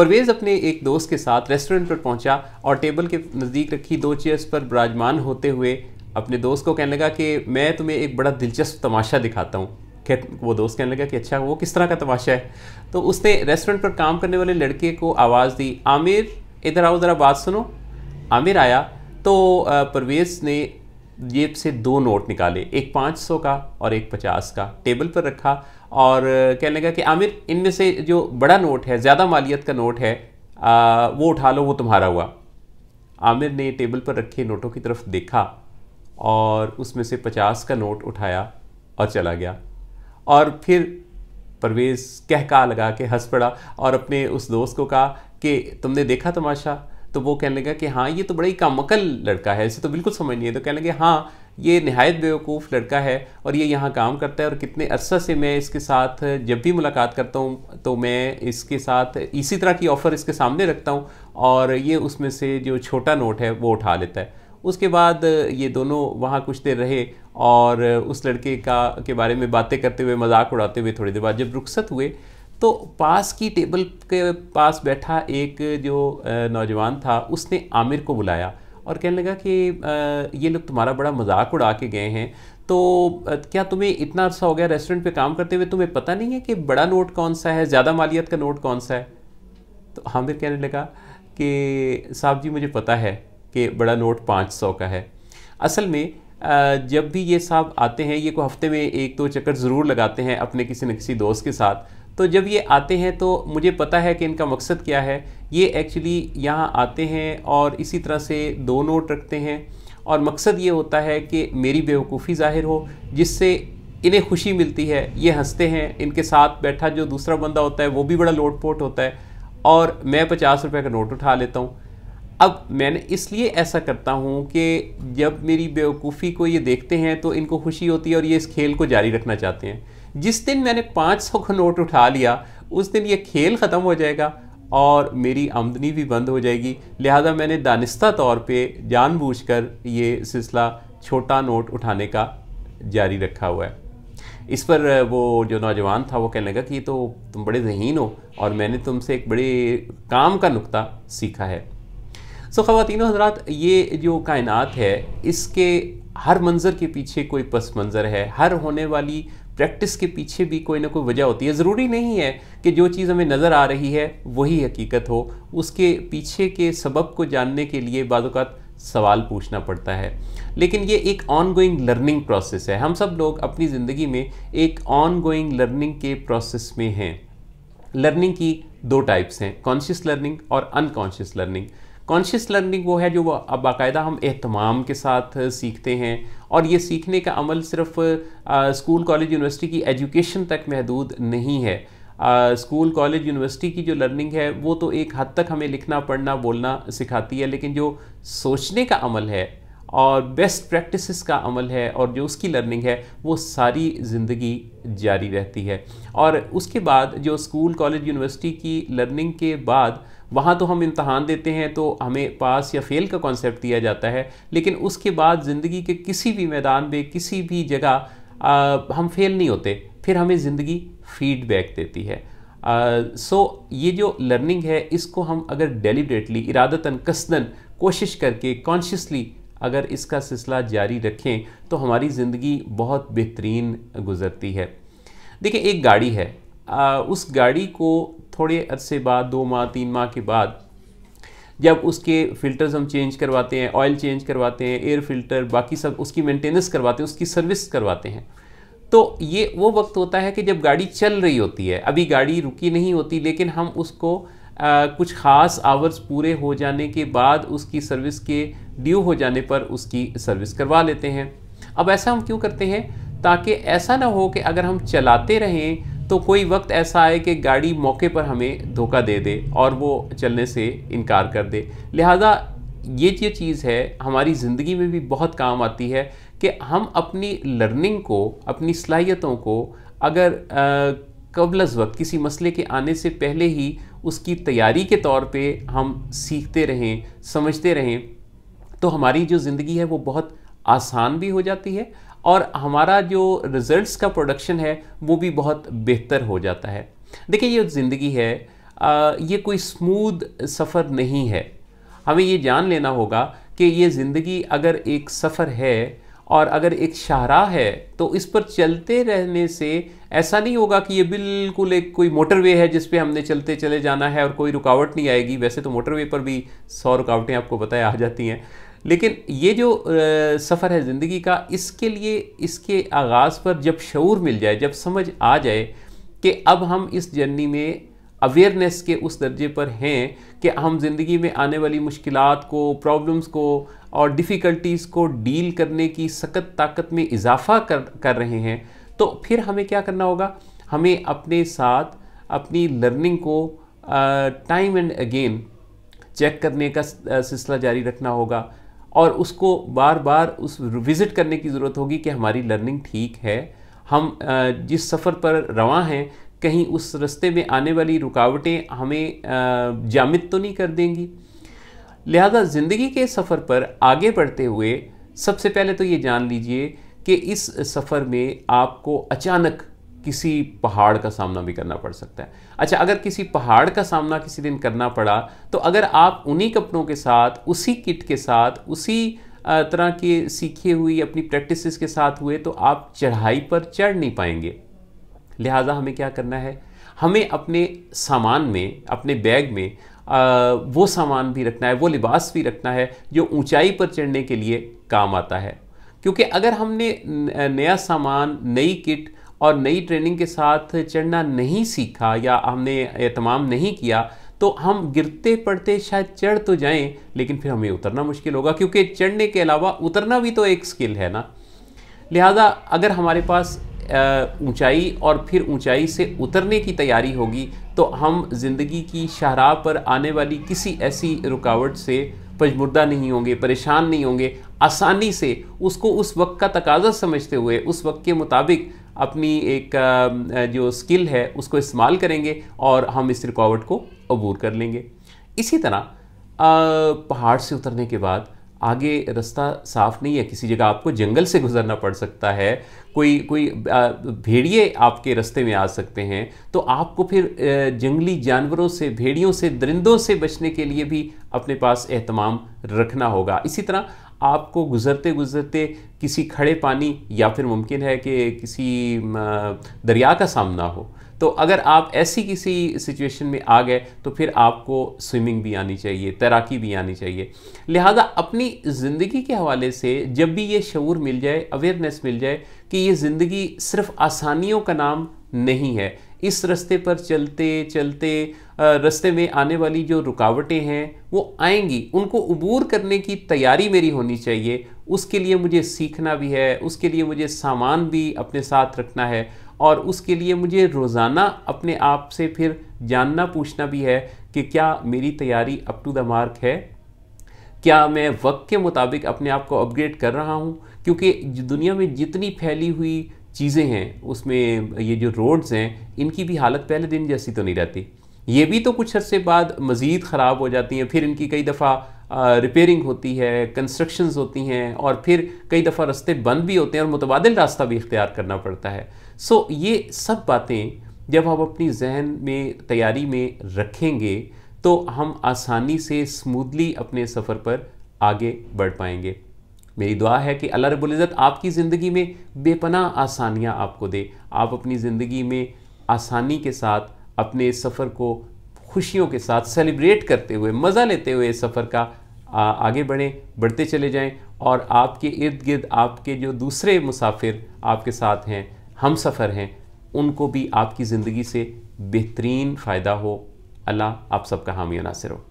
परवेज़ अपने एक दोस्त के साथ रेस्टोरेंट पर पहुंचा और टेबल के नज़दीक रखी दो चेयर्स पर विराजमान होते हुए अपने दोस्त को कहने लगा कि मैं तुम्हें एक बड़ा दिलचस्प तमाशा दिखाता हूँ वो दोस्त कहने लगा कि अच्छा वो किस तरह का तमाशा है तो उसने रेस्टोरेंट पर काम करने वाले लड़के को आवाज़ दी आमिर इधर आओ ज़रा बात सुनो आमिर आया तो परवेज़ ने जेब से दो नोट निकाले एक पाँच सौ का और एक पचास का टेबल पर रखा और कहने लगा कि आमिर इनमें से जो बड़ा नोट है ज़्यादा मालियत का नोट है आ, वो उठा लो वो तुम्हारा हुआ आमिर ने टेबल पर रखे नोटों की तरफ देखा और उसमें से पचास का नोट उठाया और चला गया और फिर परवेज़ कहका लगा के हंस पड़ा और अपने उस दोस्त को कहा कि तुमने देखा तमाशा तो वो कहने लगा कि हाँ ये तो बड़ा ही कमकल लड़का है इसे तो बिल्कुल समझ नहीं है तो कहने लगे हाँ ये नहायत बेवकूफ़ लड़का है और ये यहाँ काम करता है और कितने अरसा से मैं इसके साथ जब भी मुलाकात करता हूँ तो मैं इसके साथ इसी तरह की ऑफ़र इसके सामने रखता हूँ और ये उसमें से जो छोटा नोट है वो उठा लेता है उसके बाद ये दोनों वहाँ कुछ देर रहे और उस लड़के का के बारे में बातें करते हुए मजाक उड़ाते हुए थोड़ी देर बाद जब रुखसत हुए तो पास की टेबल के पास बैठा एक जो नौजवान था उसने आमिर को बुलाया और कहने लगा कि ये लोग तुम्हारा बड़ा मजाक उड़ा के गए हैं तो क्या तुम्हें इतना अर्सा हो गया रेस्टोरेंट पे काम करते हुए तुम्हें पता नहीं है कि बड़ा नोट कौन सा है ज़्यादा मालियत का नोट कौन सा है तो हामिर कहने लगा कि साहब जी मुझे पता है कि बड़ा नोट पाँच सौ का है असल में जब भी ये साहब आते हैं ये को हफ्ते में एक दो तो चक्कर ज़रूर लगाते हैं अपने किसी न किसी दोस्त के साथ तो जब ये आते हैं तो मुझे पता है कि इनका मकसद क्या है ये एक्चुअली यहाँ आते हैं और इसी तरह से दो नोट रखते हैं और मकसद ये होता है कि मेरी बेवकूफ़ी ज़ाहिर हो जिससे इन्हें खुशी मिलती है ये हंसते हैं इनके साथ बैठा जो दूसरा बंदा होता है वो भी बड़ा लोटपोट होता है और मैं पचास रुपये का नोट उठा लेता हूँ अब मैंने इसलिए ऐसा करता हूँ कि जब मेरी बेवकूफ़ी को ये देखते हैं तो इनको खुशी होती है और ये इस खेल को जारी रखना चाहते हैं जिस दिन मैंने पाँच सौ का नोट उठा लिया उस दिन ये खेल ख़त्म हो जाएगा और मेरी आमदनी भी बंद हो जाएगी लिहाजा मैंने दानिस्ता तौर पे जानबूझकर ये सिलसिला छोटा नोट उठाने का जारी रखा हुआ है इस पर वो जो नौजवान था वो कहने लगा कि तो तुम बड़े जहीन हो और मैंने तुमसे एक बड़े काम का नुक्ता सीखा है सो ख़वान हजरात ये जो कायनात है इसके हर मंज़र के पीछे कोई पस मंज़र है हर होने वाली प्रैक्टिस के पीछे भी कोई ना कोई वजह होती है ज़रूरी नहीं है कि जो चीज़ हमें नज़र आ रही है वही हकीकत हो उसके पीछे के सबब को जानने के लिए बाज़ात सवाल पूछना पड़ता है लेकिन ये एक ऑन गोइंग लर्निंग प्रोसेस है हम सब लोग अपनी ज़िंदगी में एक ऑन गोइंग लर्निंग के प्रोसेस में हैं लर्निंग की दो टाइप्स हैं कॉन्शियस लर्निंग और अनकॉन्शियस लर्निंग कॉन्शियस लर्निंग वो है जो अब बाकायदा हम अहतमाम के साथ सीखते हैं और ये सीखने का अमल सिर्फ स्कूल कॉलेज यूनिवर्सिटी की एजुकेशन तक महदूद नहीं है स्कूल कॉलेज यूनिवर्सिटी की जो लर्निंग है वो तो एक हद तक हमें लिखना पढ़ना बोलना सिखाती है लेकिन जो सोचने का अमल है और बेस्ट प्रैक्टिसेस का अमल है और जो उसकी लर्निंग है वो सारी ज़िंदगी जारी रहती है और उसके बाद जो स्कूल कॉलेज यूनिवर्सिटी की लर्निंग के बाद वहाँ तो हम इम्तहान देते हैं तो हमें पास या फेल का कॉन्सेप्ट दिया जाता है लेकिन उसके बाद ज़िंदगी के किसी भी मैदान में किसी भी जगह आ, हम फेल नहीं होते फिर हमें ज़िंदगी फीडबैक देती है सो uh, so, ये जो लर्निंग है इसको हम अगर डेलीबरेटली इरादतन कसदन कोशिश करके कॉन्शियसली अगर इसका सिलसिला जारी रखें तो हमारी ज़िंदगी बहुत बेहतरीन गुजरती है देखिए एक गाड़ी है आ, उस गाड़ी को थोड़े अरसे बाद दो माह तीन माह के बाद जब उसके फ़िल्टर्स हम चेंज करवाते हैं ऑयल चेंज करवाते हैं एयर फिल्टर बाकी सब उसकी मेंटेनेंस करवाते हैं उसकी सर्विस करवाते हैं तो ये वो वक्त होता है कि जब गाड़ी चल रही होती है अभी गाड़ी रुकी नहीं होती लेकिन हम उसको आ, कुछ ख़ास आवर्स पूरे हो जाने के बाद उसकी सर्विस के ड्यू हो जाने पर उसकी सर्विस करवा लेते हैं अब ऐसा हम क्यों करते हैं ताकि ऐसा ना हो कि अगर हम चलाते रहें तो कोई वक्त ऐसा आए कि गाड़ी मौके पर हमें धोखा दे दे और वो चलने से इनकार कर दे लिहाजा ये जो चीज़ है हमारी ज़िंदगी में भी बहुत काम आती है कि हम अपनी लर्निंग को अपनी सलाहियतों को अगर कबलज वक्त किसी मसले के आने से पहले ही उसकी तैयारी के तौर पे हम सीखते रहें समझते रहें तो हमारी जो ज़िंदगी है वो बहुत आसान भी हो जाती है और हमारा जो रिज़ल्ट्स का प्रोडक्शन है वो भी बहुत बेहतर हो जाता है देखिए ये ज़िंदगी है आ, ये कोई स्मूद सफ़र नहीं है हमें ये जान लेना होगा कि ये ज़िंदगी अगर एक सफ़र है और अगर एक शाहराह है तो इस पर चलते रहने से ऐसा नहीं होगा कि ये बिल्कुल एक कोई मोटरवे है जिस पे हमने चलते चले जाना है और कोई रुकावट नहीं आएगी वैसे तो मोटरवे पर भी सौ रुकावटें आपको बताया आ जाती हैं लेकिन ये जो सफ़र है ज़िंदगी का इसके लिए इसके आगाज़ पर जब शूर मिल जाए जब समझ आ जाए कि अब हम इस जर्नी में अवेयरनेस के उस दर्जे पर हैं कि हम ज़िंदगी में आने वाली मुश्किल को प्रॉब्लम्स को और डिफ़िकल्टीज़ को डील करने की सख्त ताकत में इजाफा कर कर रहे हैं तो फिर हमें क्या करना होगा हमें अपने साथ अपनी लर्निंग को टाइम एंड अगेन चेक करने का सिलसिला जारी रखना होगा और उसको बार बार उस विज़िट करने की ज़रूरत होगी कि हमारी लर्निंग ठीक है हम जिस सफ़र पर रवा हैं कहीं उस रास्ते में आने वाली रुकावटें हमें जामित तो नहीं कर देंगी लिहाजा ज़िंदगी के सफ़र पर आगे बढ़ते हुए सबसे पहले तो ये जान लीजिए कि इस सफ़र में आपको अचानक किसी पहाड़ का सामना भी करना पड़ सकता है अच्छा अगर किसी पहाड़ का सामना किसी दिन करना पड़ा तो अगर आप उन्हीं कपड़ों के साथ उसी किट के साथ उसी तरह के सीखे हुई अपनी प्रैक्टिसेस के साथ हुए तो आप चढ़ाई पर चढ़ नहीं पाएंगे लिहाजा हमें क्या करना है हमें अपने सामान में अपने बैग में वो सामान भी रखना है वो लिबास भी रखना है जो ऊंचाई पर चढ़ने के लिए काम आता है क्योंकि अगर हमने नया सामान नई किट और नई ट्रेनिंग के साथ चढ़ना नहीं सीखा या हमने एहतमाम नहीं किया तो हम गिरते पड़ते शायद चढ़ तो जाएं लेकिन फिर हमें उतरना मुश्किल होगा क्योंकि चढ़ने के अलावा उतरना भी तो एक स्किल है ना लिहाजा अगर हमारे पास ऊंचाई और फिर ऊंचाई से उतरने की तैयारी होगी तो हम ज़िंदगी की शाहराह पर आने वाली किसी ऐसी रुकावट से पजमुर्दा नहीं होंगे परेशान नहीं होंगे आसानी से उसको उस वक्त का तकाजा समझते हुए उस वक्त के मुताबिक अपनी एक जो स्किल है उसको इस्तेमाल करेंगे और हम इस रुकावट को अबूर कर लेंगे इसी तरह पहाड़ से उतरने के बाद आगे रास्ता साफ नहीं है किसी जगह आपको जंगल से गुजरना पड़ सकता है कोई कोई भेड़िए आपके रास्ते में आ सकते हैं तो आपको फिर जंगली जानवरों से भेड़ियों से दरिंदों से बचने के लिए भी अपने पास अहतमाम रखना होगा इसी तरह आपको गुज़रते गुज़रते किसी खड़े पानी या फिर मुमकिन है कि किसी दरिया का सामना हो तो अगर आप ऐसी किसी सिचुएशन में आ गए तो फिर आपको स्विमिंग भी आनी चाहिए तैराकी भी आनी चाहिए लिहाजा अपनी ज़िंदगी के हवाले से जब भी ये शूर मिल जाए अवेयरनेस मिल जाए कि ये ज़िंदगी सिर्फ आसानियों का नाम नहीं है इस रास्ते पर चलते चलते रस्ते में आने वाली जो रुकावटें हैं वो आएंगी उनको उबूर करने की तैयारी मेरी होनी चाहिए उसके लिए मुझे सीखना भी है उसके लिए मुझे सामान भी अपने साथ रखना है और उसके लिए मुझे रोज़ाना अपने आप से फिर जानना पूछना भी है कि क्या मेरी तैयारी अप टू द मार्क है क्या मैं वक्त के मुताबिक अपने आप को अपग्रेड कर रहा हूँ क्योंकि दुनिया में जितनी फैली हुई चीज़ें हैं उसमें ये जो रोड्स हैं इनकी भी हालत पहले दिन जैसी तो नहीं रहती ये भी तो कुछ अरसे बाद मज़ीद ख़राब हो जाती हैं फिर इनकी कई दफ़ा रिपेयरिंग होती है कंस्ट्रक्शंस होती हैं और फिर कई दफ़ा रास्ते बंद भी होते हैं और मुतबादल रास्ता भी इख्तियार करना पड़ता है सो ये सब बातें जब हम अपनी जहन में तैयारी में रखेंगे तो हम आसानी से स्मूदली अपने सफ़र पर आगे बढ़ पाएंगे मेरी दुआ है कि अल्लाह रबुल्ज़त आपकी ज़िंदगी में बेपना आसानियाँ आपको दे आप अपनी ज़िंदगी में आसानी के साथ अपने इस सफ़र को खुशियों के साथ सेलिब्रेट करते हुए मज़ा लेते हुए इस सफ़र का आ, आगे बढ़ें बढ़ते चले जाएं और आपके इर्द गिर्द आपके जो दूसरे मुसाफिर आपके साथ हैं हम सफ़र हैं उनको भी आपकी ज़िंदगी से बेहतरीन फ़ायदा हो अल्लाह आप सबका हामी नासिर हो